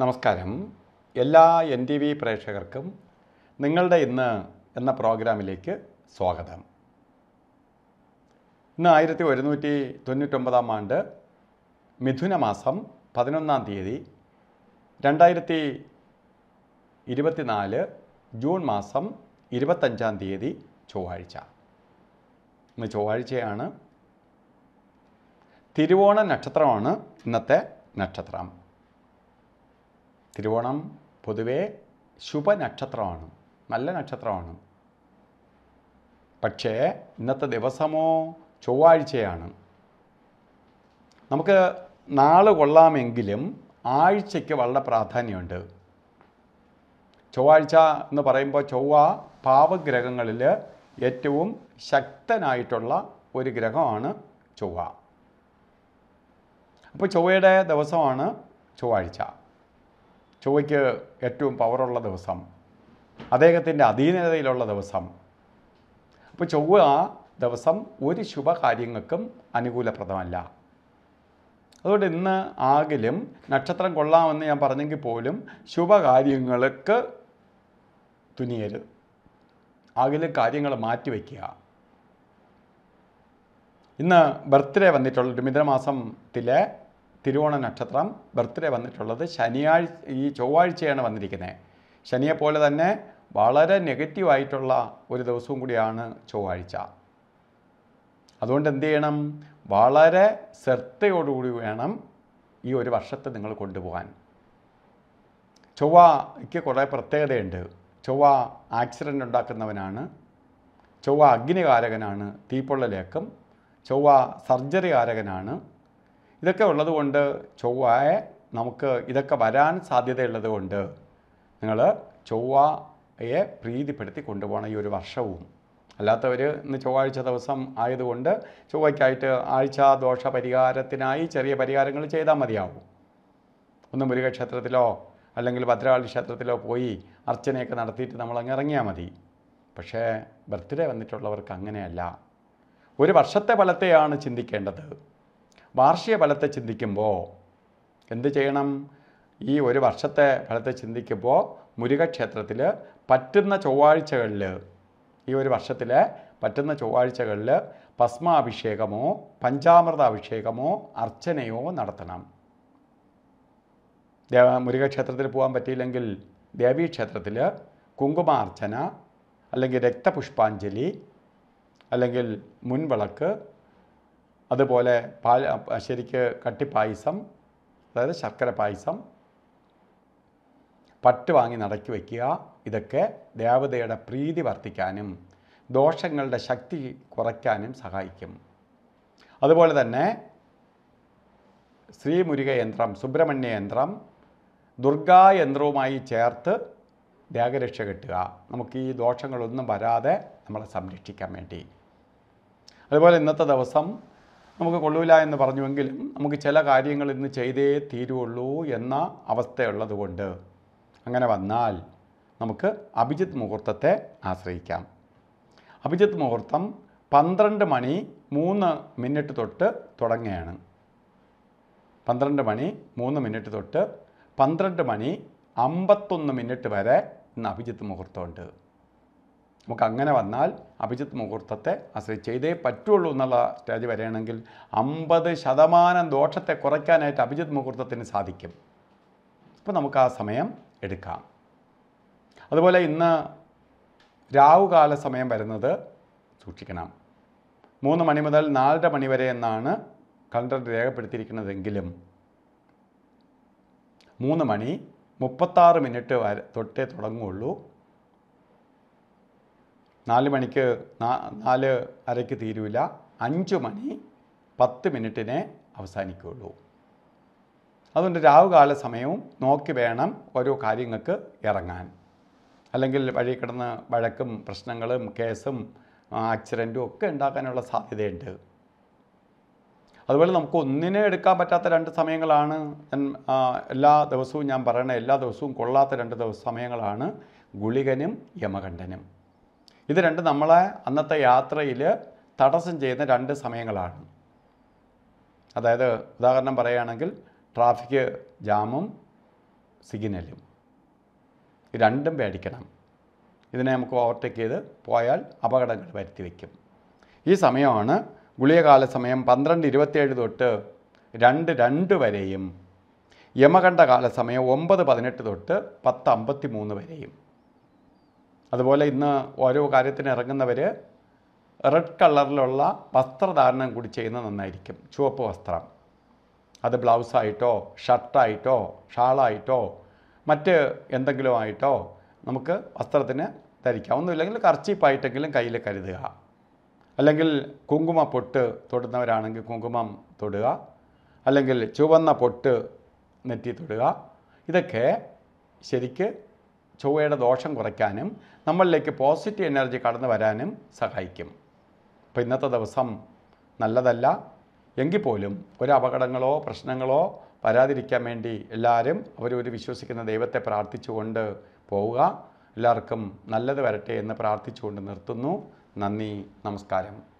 നമസ്കാരം എല്ലാ N T V പ്രേക്ഷകർക്കും നിങ്ങളുടെ ഇന്ന് എന്ന പ്രോഗ്രാമിലേക്ക് സ്വാഗതം ഇന്ന് ആയിരത്തി ഒരുന്നൂറ്റി തൊണ്ണൂറ്റൊമ്പതാം ആണ്ട് മിഥുന മാസം പതിനൊന്നാം തീയതി രണ്ടായിരത്തി ഇരുപത്തിനാല് ജൂൺ മാസം ഇരുപത്തഞ്ചാം തീയതി ചൊവ്വാഴ്ച ഇന്ന് ചൊവ്വാഴ്ചയാണ് തിരുവോണ നക്ഷത്രമാണ് ഇന്നത്തെ നക്ഷത്രം തിരുവോണം പൊതുവേ ശുഭനക്ഷത്രമാണ് നല്ല നക്ഷത്രമാണ് പക്ഷേ ഇന്നത്തെ ദിവസമോ ചൊവ്വാഴ്ചയാണ് നമുക്ക് നാള് കൊള്ളാമെങ്കിലും ആഴ്ചയ്ക്ക് വളരെ പ്രാധാന്യമുണ്ട് ചൊവ്വാഴ്ച എന്ന് പറയുമ്പോൾ ചൊവ്വ പാവഗ്രഹങ്ങളിൽ ഏറ്റവും ശക്തനായിട്ടുള്ള ഒരു ഗ്രഹമാണ് ചൊവ്വ അപ്പോൾ ചൊവ്വയുടെ ദിവസമാണ് ചൊവ്വാഴ്ച ചൊവ്വയ്ക്ക് ഏറ്റവും പവറുള്ള ദിവസം അദ്ദേഹത്തിൻ്റെ അധീനതയിലുള്ള ദിവസം അപ്പോൾ ചൊവ്വ ആ ദിവസം ഒരു ശുഭകാര്യങ്ങൾക്കും അനുകൂലപ്രദമല്ല അതുകൊണ്ട് ഇന്ന് ആകിലും നക്ഷത്രം കൊള്ളാമെന്ന് ഞാൻ പറഞ്ഞെങ്കിൽ പോലും ശുഭകാര്യങ്ങൾക്ക് തുനിയരുത് ആകിലും കാര്യങ്ങൾ മാറ്റിവെക്കുക ഇന്ന് ബർത്ത്ഡേ വന്നിട്ടുള്ള മിഥുനമാസത്തിലെ തിരുവോണ നക്ഷത്രം ബർത്ത്ഡേ വന്നിട്ടുള്ളത് ശനിയാഴ്ച ഈ ചൊവ്വാഴ്ചയാണ് വന്നിരിക്കുന്നത് ശനിയെപ്പോലെ തന്നെ വളരെ നെഗറ്റീവായിട്ടുള്ള ഒരു ദിവസവും കൂടിയാണ് ചൊവ്വാഴ്ച അതുകൊണ്ട് എന്ത് ചെയ്യണം വളരെ ശ്രദ്ധയോടുകൂടി വേണം ഈ ഒരു വർഷത്തെ നിങ്ങൾ കൊണ്ടുപോകാൻ ചൊവ്വയ്ക്ക് കുറേ പ്രത്യേകതയുണ്ട് ചൊവ്വ ആക്സിഡൻ്റ് ഉണ്ടാക്കുന്നവനാണ് ചൊവ്വ അഗ്നികാരകനാണ് തീപ്പൊള്ളലേക്കും ചൊവ്വ സർജറി കാരകനാണ് ഇതൊക്കെ ഉള്ളതുകൊണ്ട് ചൊവ്വായ നമുക്ക് ഇതൊക്കെ വരാൻ സാധ്യതയുള്ളത് കൊണ്ട് നിങ്ങൾ ചൊവ്വയെ പ്രീതിപ്പെടുത്തി കൊണ്ടുപോകണം ഈ ഒരു വർഷവും അല്ലാത്തവർ ഇന്ന് ചൊവ്വാഴ്ച ദിവസം ആയതുകൊണ്ട് ചൊവ്വയ്ക്കായിട്ട് ആഴ്ച ദോഷ പരിഹാരത്തിനായി ചെറിയ പരിഹാരങ്ങൾ ചെയ്താൽ മതിയാവും ഒന്ന് മുരുകക്ഷേത്രത്തിലോ അല്ലെങ്കിൽ ഭദ്രകാളി ക്ഷേത്രത്തിലോ പോയി അർച്ചനയൊക്കെ നടത്തിയിട്ട് അങ്ങ് ഇറങ്ങിയാൽ മതി പക്ഷേ ബർത്ത്ഡേ വന്നിട്ടുള്ളവർക്ക് അങ്ങനെയല്ല ഒരു വർഷത്തെ ഫലത്തെയാണ് ചിന്തിക്കേണ്ടത് വാർഷിക ഫലത്തെ ചിന്തിക്കുമ്പോൾ എന്ത് ചെയ്യണം ഈ ഒരു വർഷത്തെ ഫലത്തെ ചിന്തിക്കുമ്പോൾ മുരുകക്ഷേത്രത്തിൽ പറ്റുന്ന ചൊവ്വാഴ്ചകളിൽ ഈ ഒരു വർഷത്തിലെ പറ്റുന്ന ചൊവ്വാഴ്ചകളിൽ ഭസ്മാഭിഷേകമോ പഞ്ചാമൃത അഭിഷേകമോ അർച്ചനയോ നടത്തണം ദേവ മുരുകക്ഷേത്രത്തിൽ പോകാൻ പറ്റിയില്ലെങ്കിൽ ദേവീക്ഷേത്രത്തിൽ കുങ്കുമാർച്ചന അല്ലെങ്കിൽ രക്തപുഷ്പാഞ്ജലി അല്ലെങ്കിൽ മുൻവിളക്ക് അതുപോലെ പാൽ ശരിക്ക് കട്ടിപ്പായസം അതായത് ശർക്കര പായസം പട്ട് വാങ്ങി നടക്കി വയ്ക്കുക ഇതൊക്കെ ദേവതയുടെ പ്രീതി വർദ്ധിക്കാനും ദോഷങ്ങളുടെ ശക്തി കുറയ്ക്കാനും സഹായിക്കും അതുപോലെ തന്നെ ശ്രീമുരുക യന്ത്രം സുബ്രഹ്മണ്യ യന്ത്രം ദുർഗാ യന്ത്രവുമായി ചേർത്ത് ദേഹരക്ഷ കെട്ടുക നമുക്ക് ഈ ദോഷങ്ങളൊന്നും വരാതെ നമ്മളെ സംരക്ഷിക്കാൻ വേണ്ടി അതുപോലെ ഇന്നത്തെ ദിവസം നമുക്ക് കൊള്ളൂല എന്ന് പറഞ്ഞുവെങ്കിലും നമുക്ക് ചില കാര്യങ്ങൾ ഇന്ന് ചെയ്തേ തീരുള്ളൂ എന്ന അവസ്ഥയുള്ളതുകൊണ്ട് അങ്ങനെ വന്നാൽ നമുക്ക് അഭിജിത്ത് മുഹൂർത്തത്തെ ആശ്രയിക്കാം അഭിജിത്ത് മുഹൂർത്തം പന്ത്രണ്ട് മണി മൂന്ന് മിനിറ്റ് തൊട്ട് തുടങ്ങുകയാണ് പന്ത്രണ്ട് മണി മൂന്ന് മിനിറ്റ് തൊട്ട് പന്ത്രണ്ട് മണി അമ്പത്തൊന്ന് മിനിറ്റ് വരെ ഇന്ന് അഭിജിത്ത് മുഹൂർത്തമുണ്ട് നമുക്ക് അങ്ങനെ വന്നാൽ അഭിജിത്ത് മുഹൂർത്തത്തെ ആശ്രയിച്ച് ചെയ്തേ പറ്റുള്ളൂ എന്നുള്ള സ്റ്റേജ് വരികയാണെങ്കിൽ അമ്പത് ശതമാനം ദോഷത്തെ കുറയ്ക്കാനായിട്ട് അഭിജിത്ത് മുഹൂർത്തത്തിന് സാധിക്കും അപ്പോൾ നമുക്ക് ആ സമയം എടുക്കാം അതുപോലെ ഇന്ന് രാവുകാല സമയം വരുന്നത് സൂക്ഷിക്കണം മൂന്ന് മണി മുതൽ നാലര മണി വരെ എന്നാണ് കലണ്ടറിൽ രേഖപ്പെടുത്തിയിരിക്കുന്നതെങ്കിലും മൂന്ന് മണി മുപ്പത്താറ് മിനിറ്റ് വരെ തൊട്ടേ തുടങ്ങുകയുള്ളൂ നാല് മണിക്ക് നാല് അരയ്ക്ക് തീരൂല അഞ്ച് മണി പത്ത് മിനിറ്റിനെ അവസാനിക്കുകയുള്ളൂ അതുകൊണ്ട് രാവുകാല സമയവും നോക്കി വേണം ഓരോ കാര്യങ്ങൾക്ക് ഇറങ്ങാൻ അല്ലെങ്കിൽ വഴി കിടന്ന് വഴക്കും പ്രശ്നങ്ങളും കേസും ആക്സിഡൻറ്റും ഒക്കെ ഉണ്ടാക്കാനുള്ള സാധ്യതയുണ്ട് അതുപോലെ നമുക്ക് ഒന്നിനെ എടുക്കാൻ പറ്റാത്ത രണ്ട് സമയങ്ങളാണ് എല്ലാ ദിവസവും ഞാൻ പറയണ എല്ലാ ദിവസവും കൊള്ളാത്ത രണ്ട് ദിവസ സമയങ്ങളാണ് ഗുളികനും യമകണ്ഠനും ഇത് രണ്ട് നമ്മളെ അന്നത്തെ യാത്രയിൽ തടസ്സം ചെയ്യുന്ന രണ്ട് സമയങ്ങളാണ് അതായത് ഉദാഹരണം പറയുകയാണെങ്കിൽ ട്രാഫിക് ജാമും സിഗ്നലും ഇത് രണ്ടും പേടിക്കണം ഇതിനെ നമുക്ക് ഓവർടേക്ക് ചെയ്ത് പോയാൽ അപകടങ്ങൾ വരുത്തി വയ്ക്കും ഈ സമയമാണ് ഗുളികകാല സമയം പന്ത്രണ്ട് ഇരുപത്തിയേഴ് തൊട്ട് രണ്ട് രണ്ട് വരെയും യമകണ്ഠ കാലസമയം ഒമ്പത് പതിനെട്ട് തൊട്ട് പത്ത് അമ്പത്തി മൂന്ന് വരെയും അതുപോലെ ഇന്ന് ഓരോ കാര്യത്തിന് ഇറങ്ങുന്നവർ റെഡ് കളറിലുള്ള വസ്ത്രധാരണം കൂടി ചെയ്യുന്നത് നന്നായിരിക്കും ചുവപ്പ് വസ്ത്രം അത് ബ്ലൗസായിട്ടോ ഷർട്ടായിട്ടോ ഷാളായിട്ടോ മറ്റ് എന്തെങ്കിലും ആയിട്ടോ നമുക്ക് വസ്ത്രത്തിന് ധരിക്കാം ഒന്നുമില്ലെങ്കിൽ കർച്ചീപ്പായിട്ടെങ്കിലും കയ്യിൽ കരുതുക അല്ലെങ്കിൽ കുങ്കുമ പൊട്ട് തൊടുന്നവരാണെങ്കിൽ കുങ്കുമം തൊടുക അല്ലെങ്കിൽ ചുവന്ന പൊട്ട് നെറ്റി തൊടുക ഇതൊക്കെ ശരിക്ക് ചൊവ്വയുടെ ദോഷം കുറയ്ക്കാനും നമ്മളിലേക്ക് പോസിറ്റീവ് എനർജി കടന്നു വരാനും സഹായിക്കും അപ്പോൾ ഇന്നത്തെ ദിവസം നല്ലതല്ല എങ്കിൽ പോലും ഒരു അപകടങ്ങളോ പ്രശ്നങ്ങളോ വരാതിരിക്കാൻ വേണ്ടി എല്ലാവരും അവരൊരു വിശ്വസിക്കുന്ന ദൈവത്തെ പ്രാർത്ഥിച്ചുകൊണ്ട് പോവുക എല്ലാവർക്കും നല്ലത് വരട്ടെ എന്ന് പ്രാർത്ഥിച്ചുകൊണ്ട് നിർത്തുന്നു നന്ദി നമസ്കാരം